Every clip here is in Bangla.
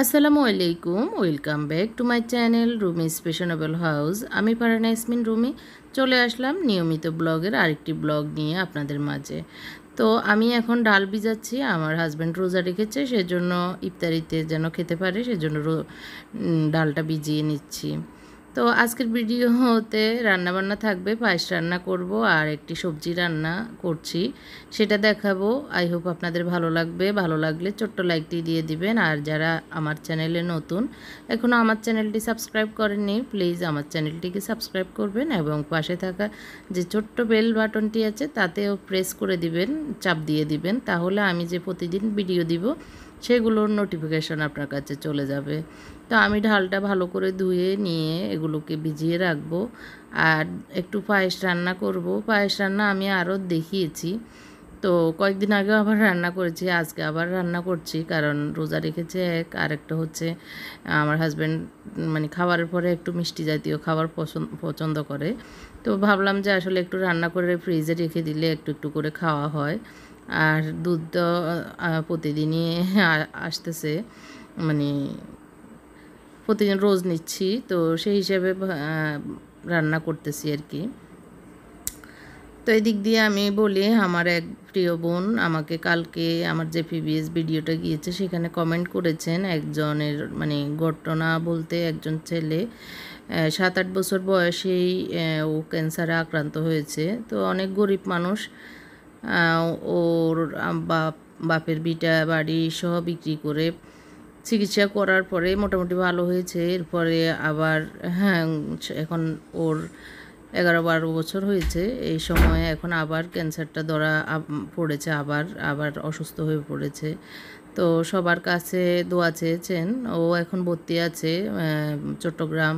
আসসালামু আলাইকুম welcome back to my channel Rumi's fashionable house আমি ফারানা ইসমিন রুমি চলে আসলাম নিয়মিত ব্লগের আরেকটি ব্লগ নিয়ে আপনাদের মাঝে তো আমি এখন ডাল ভিজাচ্ছি আমার হাজব্যান্ড রোজা রেখেছে সেজন্য ইফতারিতে যেন খেতে পারে সেজন্য ডালটা ভিজিয়ে নিচ্ছি তো আজকের ভিডিও হতে রান্নাবান্না থাকবে পায়েস রান্না করব আর একটি সবজি রান্না করছি সেটা দেখাবো আই হোপ আপনাদের ভালো লাগবে ভালো লাগলে ছোট্ট লাইকটি দিয়ে দিবেন আর যারা আমার চ্যানেলে নতুন এখনও আমার চ্যানেলটি সাবস্ক্রাইব করেননি প্লিজ আমার চ্যানেলটিকে সাবস্ক্রাইব করবেন এবং পাশে থাকা যে ছোট্ট বেল বাটনটি আছে তাতেও প্রেস করে দিবেন চাপ দিয়ে দিবেন তাহলে আমি যে প্রতিদিন ভিডিও দিব সেগুলোর নোটিফিকেশন আপনার কাছে চলে যাবে তো আমি ঢালটা ভালো করে ধুয়ে নিয়ে এগুলোকে ভিজিয়ে রাখবো আর একটু পায়েস রান্না করব পায়েস রান্না আমি আরও দেখিয়েছি তো কয়েকদিন আগে আবার রান্না করেছি আজকে আবার রান্না করছি কারণ রোজা রেখেছে এক আর একটা হচ্ছে আমার হাজব্যান্ড মানে খাবারের পরে একটু মিষ্টি জাতীয় খাবার পছন্দ পছন্দ করে তো ভাবলাম যে আসলে একটু রান্না করে ফ্রিজে রেখে দিলে একটু একটু করে খাওয়া হয় আর দুধ তো প্রতিদিনই আসতেছে মানে প্রতিদিন রোজ নিচ্ছি তো সেই হিসাবে রান্না করতেছি আর কি তো এদিক দিয়ে আমি বলি আমার এক প্রিয় বোন আমাকে কালকে আমার যে পিবিএস ভিডিওটা গিয়েছে সেখানে কমেন্ট করেছেন একজনের মানে ঘটনা বলতে একজন ছেলে সাত আট বছর বয়সেই ও ক্যান্সারে আক্রান্ত হয়েছে তো অনেক গরিব মানুষ ওর বাপ বাপের বিটা বাড়ি সহ বিক্রি করে চিকিৎসা করার পরে মোটামুটি ভালো হয়েছে এরপরে আবার হ্যাঁ এখন ওর এগারো বারো বছর হয়েছে এই সময়ে এখন আবার ক্যান্সারটা ধরা পড়েছে আবার আবার অসুস্থ হয়ে পড়েছে তো সবার কাছে দোয়া চেয়েছেন ও এখন ভর্তি আছে চট্টগ্রাম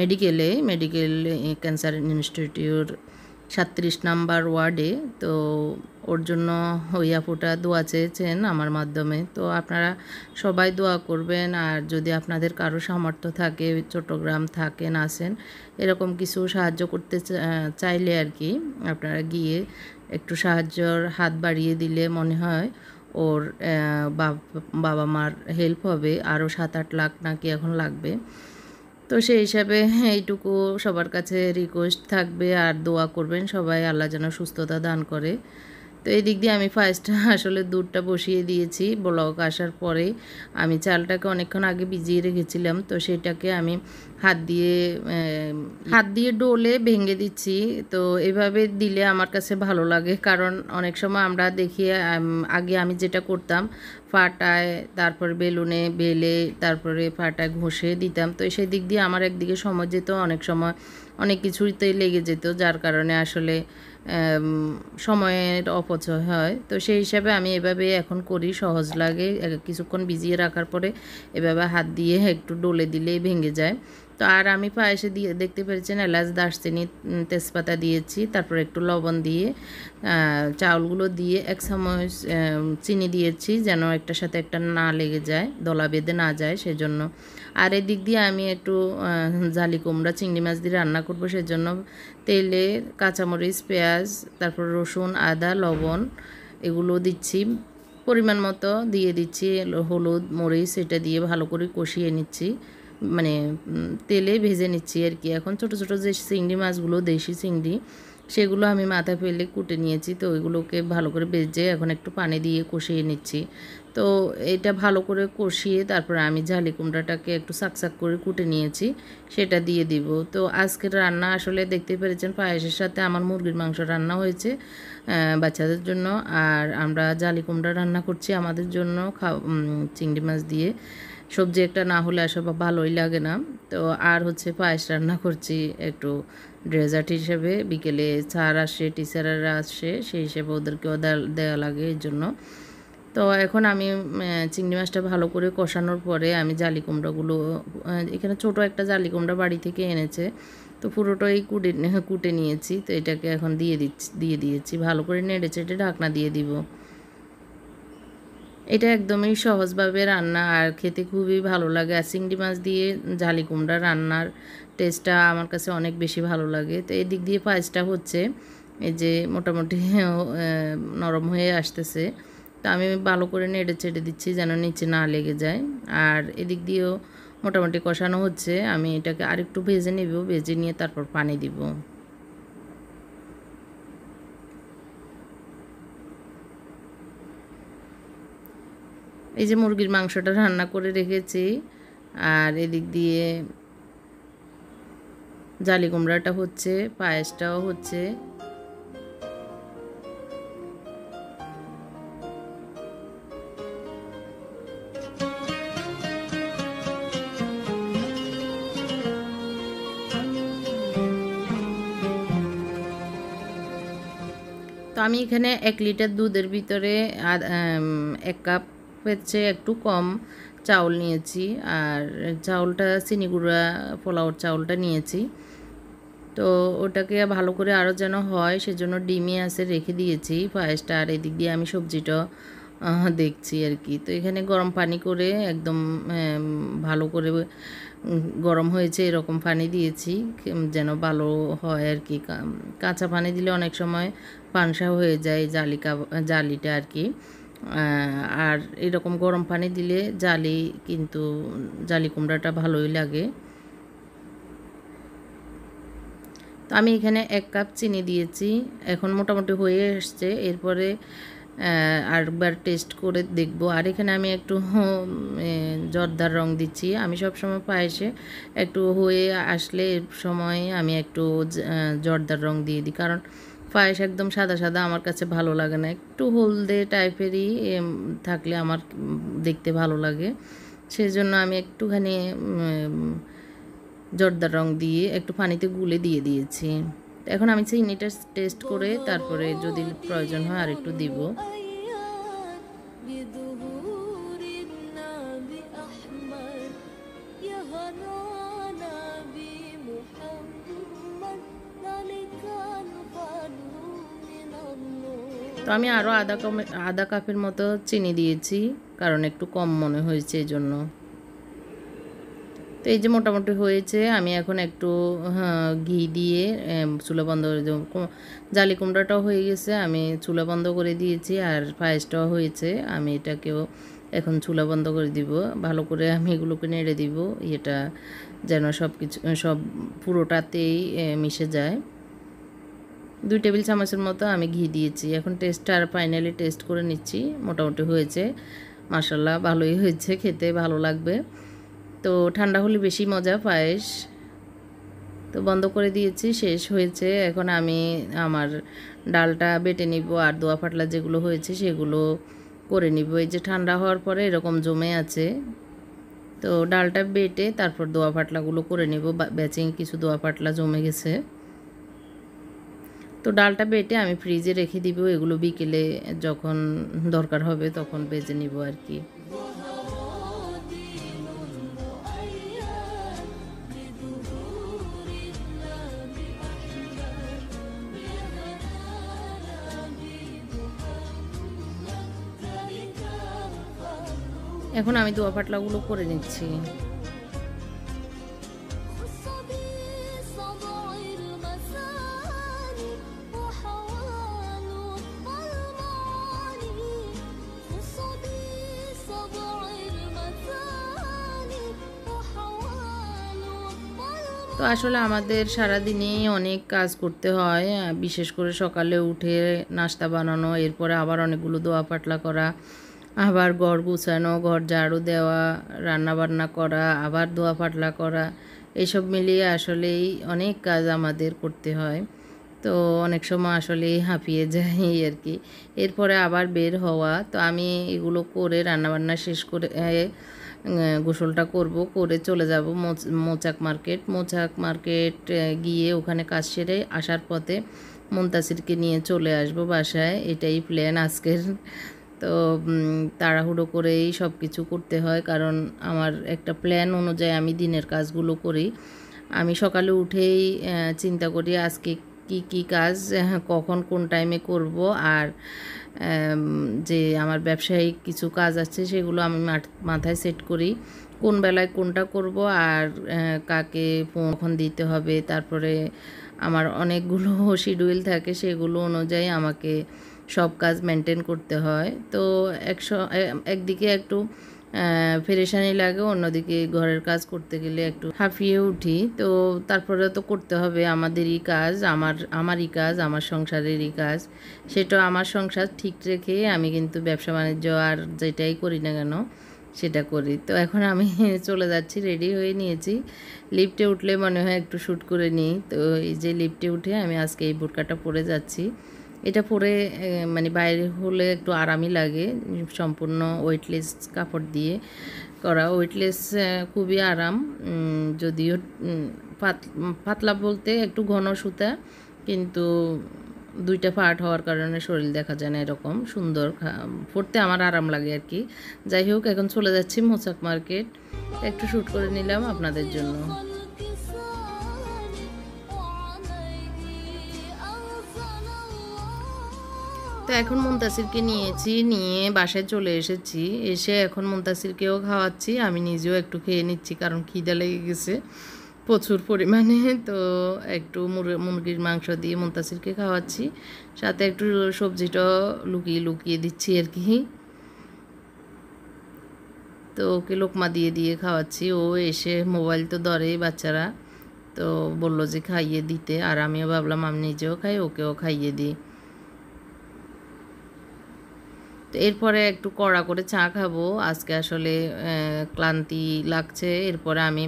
মেডিকেলে মেডিকেল ক্যান্সার ইনস্টিটিউট ছাত্রিশ নাম্বার ওয়ার্ডে তো ওর জন্য হইয়াফুটা দোয়া চেয়েছেন আমার মাধ্যমে তো আপনারা সবাই দোয়া করবেন আর যদি আপনাদের কারো সামর্থ্য থাকে চট্টগ্রাম থাকেন আসেন এরকম কিছু সাহায্য করতে চাইলে আর কি আপনারা গিয়ে একটু সাহায্যর হাত বাড়িয়ে দিলে মনে হয় ওর বাবা মার হেল্প হবে আরও সাত আট লাখ নাকি এখন লাগবে তো সেই হিসাবে হ্যাঁ, এইটুকু সবার কাছে রিকোয়েস্ট থাকবে আর দোয়া করবেন সবাই আল্লাহ যেন সুস্থতা দান করে তো এই দিক দিয়ে আমি ফার্স্ট আসলে দুধটা বসিয়ে দিয়েছি ব্লক আসার পরে আমি চালটাকে অনেকক্ষণ আগে ভিজিয়ে রেখেছিলাম তো সেটাকে আমি হাত দিয়ে হাত দিয়ে ডোলে ভেঙে দিচ্ছি তো এভাবে দিলে আমার কাছে ভালো লাগে কারণ অনেক সময় আমরা দেখি আগে আমি যেটা করতাম ফাটায় তারপর বেলুনে বেলে তারপরে ফাটায় ঘষে দিতাম তো সেই দিক দিয়ে আমার একদিকে সময় যেত অনেক সময় অনেক কিছুই তো লেগে যেত যার কারণে আসলে সময়ের অপচয় হয় তো সেই হিসাবে আমি এভাবে এখন করি সহজ লাগে কিছুক্ষণ ভিজিয়ে রাখার পরে এভাবে হাত দিয়ে একটু ডলে দিলেই ভেঙে যায় তো আর আমি পায়েসে দিয়ে দেখতে পেরেছেন এলাচ দারচিনি তেজপাতা দিয়েছি তারপর একটু লবণ দিয়ে চাউলগুলো দিয়ে এক সময় চিনি দিয়েছি যেন একটার সাথে একটা না লেগে যায় দলা বেঁধে না যায় সেজন্য আর এদিক দিয়ে আমি একটু জালি কুমড়া চিংড়ি মাছ দিয়ে রান্না করবো সেজন্য তেলে কাঁচামরিচ পেঁয়াজ তারপর রসুন আদা লবণ এগুলো দিচ্ছি পরিমাণ মতো দিয়ে দিচ্ছি হলুদ মরিচ এটা দিয়ে ভালো করে কষিয়ে নিচ্ছি মানে তেলে ভেজে নিচ্ছি আর কি এখন ছোট ছোট যে চিংড়ি মাছগুলো দেশি চিংড়ি সেগুলো আমি মাথা ফেলে কুটে নিয়েছি তো ওইগুলোকে ভালো করে বেজে এখন একটু পানি দিয়ে কষিয়ে নিচ্ছি তো এটা ভালো করে কষিয়ে তারপরে আমি ঝালি কুমড়াটাকে একটু সাকসাক করে কুটে নিয়েছি সেটা দিয়ে দিব তো আজকের রান্না আসলে দেখতে পেরেছেন পায়েসের সাথে আমার মুরগির মাংস রান্না হয়েছে বাচ্চাদের জন্য আর আমরা ঝালি কুমড়া রান্না করছি আমাদের জন্য চিংড়ি মাছ দিয়ে সবজি একটা না হলে আসলে ভালোই লাগে না তো আর হচ্ছে পায়েস রান্না করছি একটু ড্রেজার্ট হিসেবে বিকেলে স্যার আসে টিচাররা আসে সেই হিসেবে ওদেরকেও দেওয়া লাগে এর জন্য তো এখন আমি চিংড়ি মাছটা ভালো করে কষানোর পরে আমি জালি কুমড়াগুলো এখানে ছোট একটা জালি কুমড়া বাড়ি থেকে এনেছে তো পুরোটাই কুটে কুটে নিয়েছি তো এটাকে এখন দিয়ে দিচ্ছি দিয়ে দিয়েছি ভালো করে নেড়ে চেটে ঢাকনা দিয়ে দিব এটা একদমই সহজভাবে রান্না আর খেতে খুবই ভালো লাগে আর চিংড়ি মাছ দিয়ে ঝালি কুমড়া রান্নার টেস্টটা আমার কাছে অনেক বেশি ভালো লাগে তো এদিক দিয়ে পায়েসটা হচ্ছে এই যে মোটামুটি নরম হয়ে আসতেছে তো আমি ভালো করে নেড়ে ছেড়ে দিচ্ছি যেন নিচে না লেগে যায় আর এদিক দিয়েও মোটামুটি কষানো হচ্ছে আমি এটাকে আরেকটু ভেজে নেব ভেজে নিয়ে তারপর পানি দিব এই যে মুরগির মাংসটা রান্না করে রেখেছি আর এদিক দিয়ে জালি কুমড়াটা হচ্ছে পায়েসটাও হচ্ছে তো আমি এখানে এক লিটার দুধের ভিতরে এক কাপ হচ্ছে একটু কম চাউল নিয়েছি আর চাউলটা চিনিগুড়া পোলাওর চাউলটা নিয়েছি তো ওটাকে ভালো করে আরও যেন হয় সেজন্য ডিমি আছে রেখে দিয়েছি পায়েসটা আর এদিক দিয়ে আমি সবজিটা দেখছি আর কি তো এখানে গরম পানি করে একদম ভালো করে গরম হয়েছে এরকম পানি দিয়েছি যেন ভালো হয় আর কি কাঁচা পানি দিলে অনেক সময় পানসা হয়ে যায় জালিকা জালিটা আর কি আর এরকম গরম পানি দিলে জালি কিন্তু জালি কুমড়াটা ভালোই লাগে তো আমি এখানে এক কাপ চিনি দিয়েছি এখন মোটামুটি হয়ে এসছে এরপরে একবার টেস্ট করে দেখব আর এখানে আমি একটু জর্দার রং দিচ্ছি আমি সবসময় পায়েসে একটু হয়ে আসলে সময় আমি একটু জর্দার রং দিয়ে দিই কারণ পায়েস একদম সাদা সাদা আমার কাছে ভালো লাগে না একটু হলদে টাইপেরই থাকলে আমার দেখতে ভালো লাগে সেই জন্য আমি একটুখানি জর্দার রং দিয়ে একটু পানিতে গুলে দিয়ে দিয়েছি এখন আমি চিনিটা টেস্ট করে তারপরে যদি প্রয়োজন হয় আর একটু দিব আমি আরও আধা কমে আধা কাপের মতো চিনি দিয়েছি কারণ একটু কম মনে হয়েছে এই জন্য তো এই যে মোটামুটি হয়েছে আমি এখন একটু হ্যাঁ, ঘি দিয়ে চুলা বন্ধ করে জালি কুমড়াটাও হয়ে গেছে আমি চুলা বন্ধ করে দিয়েছি আর পায়েসটাও হয়েছে আমি এটাকেও এখন চুলা বন্ধ করে দিব ভালো করে আমি এগুলোকে নেড়ে দিব এটা যেন সব কিছু সব পুরোটাতেই মিশে যায় দুই টেবিল চামচের মতো আমি ঘি দিয়েছি এখন টেস্টটা আর ফাইনালি টেস্ট করে নিচ্ছি মোটামুটি হয়েছে মাসাল্লাহ ভালোই হয়েছে খেতে ভালো লাগবে তো ঠান্ডা হলে বেশি মজা পায়েস তো বন্ধ করে দিয়েছি শেষ হয়েছে এখন আমি আমার ডালটা বেটে নিব আর দোয়া ফাটলা যেগুলো হয়েছে সেগুলো করে নিব এই যে ঠান্ডা হওয়ার পরে এরকম জমে আছে তো ডালটা বেটে তারপর দোয়া ফাটলাগুলো করে নিব ব্যাচিং কিছু দোয়া ফাটলা জমে গেছে তো ডালটা বেটে আমি ফ্রিজে রেখে দিব এগুলো বিকেলে যখন দরকার হবে তখন বেজে নিব আর কি এখন আমি দোয়া পাটলাগুলো করে নিচ্ছি আসলে আমাদের সারাদিনেই অনেক কাজ করতে হয় বিশেষ করে সকালে উঠে নাস্তা বানানো এরপরে আবার অনেকগুলো দোয়া পাটলা করা আবার ঘর গুছানো ঘর ঝাড়ু দেওয়া রান্না বান্না করা আবার দোয়া পাটলা করা এসব মিলিয়ে আসলেই অনেক কাজ আমাদের করতে হয় তো অনেক সময় আসলেই হাঁপিয়ে যাই আর কি এরপরে আবার বের হওয়া তো আমি এগুলো করে রান্নাবান্না শেষ করে গোসলটা করব করে চলে যাব মোচাক মার্কেট মোচাক মার্কেট গিয়ে ওখানে কাজ সেরে আসার পথে মন্তাসিরকে নিয়ে চলে আসব বাসায় এটাই প্ল্যান আজকের তো তাড়াহুড়ো করেই সব কিছু করতে হয় কারণ আমার একটা প্ল্যান অনুযায়ী আমি দিনের কাজগুলো করি আমি সকালে উঠেই চিন্তা করি আজকে কি কি কাজ কখন কোন টাইমে করব আর যে আমার ব্যবসায়িক কিছু কাজ আছে সেগুলো আমি মাথায় সেট করি কোন বেলায় কোনটা করব আর কাকে কখন দিতে হবে তারপরে আমার অনেকগুলো শিডিউল থাকে সেগুলো অনুযায়ী আমাকে সব কাজ মেনটেন করতে হয় তো একশো একদিকে একটু ফেরেশানি লাগে অন্যদিকে ঘরের কাজ করতে গেলে একটু হাঁফিয়ে উঠি তো তারপরে তো করতে হবে আমাদেরই কাজ আমার আমারই কাজ আমার সংসারেরই কাজ সেটা আমার সংসার ঠিক রেখে আমি কিন্তু ব্যবসা বাণিজ্য আর যেটাই করি না কেন সেটা করি তো এখন আমি চলে যাচ্ছি রেডি হয়ে নিয়েছি লিফটে উঠলে মনে হয় একটু শ্যুট করে নিই তো এই যে লিফটে উঠে আমি আজকে এই বোরকাটা পরে যাচ্ছি এটা পরে মানে বাইরে হলে একটু আরামই লাগে সম্পূর্ণ ওয়েটলেস কাপড় দিয়ে করা ওয়েটলেস খুবই আরাম যদিও পাতলা বলতে একটু ঘন সুতা কিন্তু দুইটা ফাট হওয়ার কারণে শরীর দেখা যায় না এরকম সুন্দর পড়তে আমার আরাম লাগে আর কি যাই হোক এখন চলে যাচ্ছি মোচাক মার্কেট একটু শ্যুট করে নিলাম আপনাদের জন্য তো এখন মুন্তাসিরকে নিয়েছি নিয়ে বাসায় চলে এসেছি এসে এখন মুন্তাসিরকেও খাওয়াচ্ছি আমি নিজেও একটু খেয়ে নিচ্ছি কারণ খিদা লেগে গেছে প্রচুর পরিমাণে তো একটু মুরগির মাংস দিয়ে মুন্তাসিরকে খাওয়াচ্ছি সাথে একটু সবজিটাও লুকিয়ে লুকিয়ে দিচ্ছি আর কি তো ওকে লোকমা দিয়ে দিয়ে খাওয়াচ্ছি ও এসে মোবাইল তো ধরেই বাচ্চারা তো বললো যে খাইয়ে দিতে আর আমিও ভাবলাম আমি নিজেও খাই ওকেও খাইয়ে দিই তো এরপরে একটু কড়া করে চা খাবো আজকে আসলে ক্লান্তি লাগছে এরপরে আমি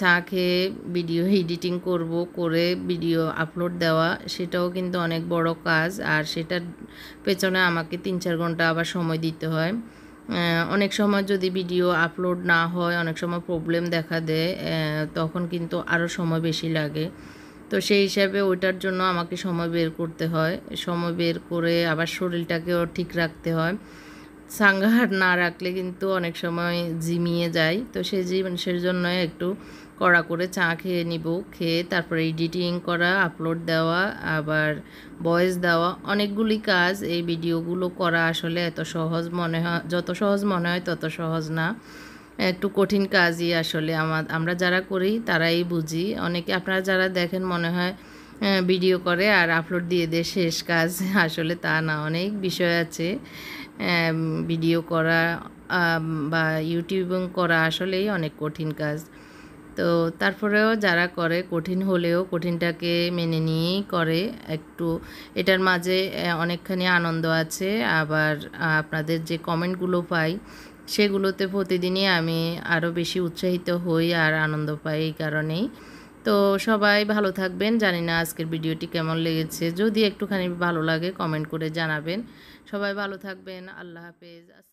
চা খেয়ে ভিডিও এডিটিং করব করে ভিডিও আপলোড দেওয়া সেটাও কিন্তু অনেক বড় কাজ আর সেটার পেছনে আমাকে তিন চার ঘন্টা আবার সময় দিতে হয় অনেক সময় যদি ভিডিও আপলোড না হয় অনেক সময় প্রবলেম দেখা দেয় তখন কিন্তু আরও সময় বেশি লাগে তো সেই হিসাবে ওইটার জন্য আমাকে সময় বের করতে হয় সময় বের করে আবার শরীরটাকেও ঠিক রাখতে হয় সাঙ্গাহার না রাখলে কিন্তু অনেক সময় জিমিয়ে যায় তো সেই মানে সেই জন্য একটু কড়া করে চা খেয়ে নিব খেয়ে তারপরে এডিটিং করা আপলোড দেওয়া আবার ভয়েস দেওয়া অনেকগুলি কাজ এই ভিডিওগুলো করা আসলে এত সহজ মনে হয় যত সহজ মনে হয় তত সহজ না একটু কঠিন কাজই আসলে আমার আমরা যারা করি তারাই বুঝি অনেকে আপনারা যারা দেখেন মনে হয় ভিডিও করে আর আপলোড দিয়ে দেয় শেষ কাজ আসলে তা না অনেক বিষয় আছে ভিডিও করা বা ইউটিউবিং করা আসলেই অনেক কঠিন কাজ তো তারপরেও যারা করে কঠিন হলেও কঠিনটাকে মেনে নিয়েই করে একটু এটার মাঝে অনেকখানি আনন্দ আছে আবার আপনাদের যে কমেন্টগুলো পাই সেগুলোতে প্রতিদিনই আমি আরও বেশি উৎসাহিত হই আর আনন্দ পাই এই কারণেই তো সবাই ভালো থাকবেন জানি না আজকের ভিডিওটি কেমন লেগেছে যদি একটুখানি ভালো লাগে কমেন্ট করে জানাবেন সবাই ভালো থাকবেন আল্লাহ হাফেজ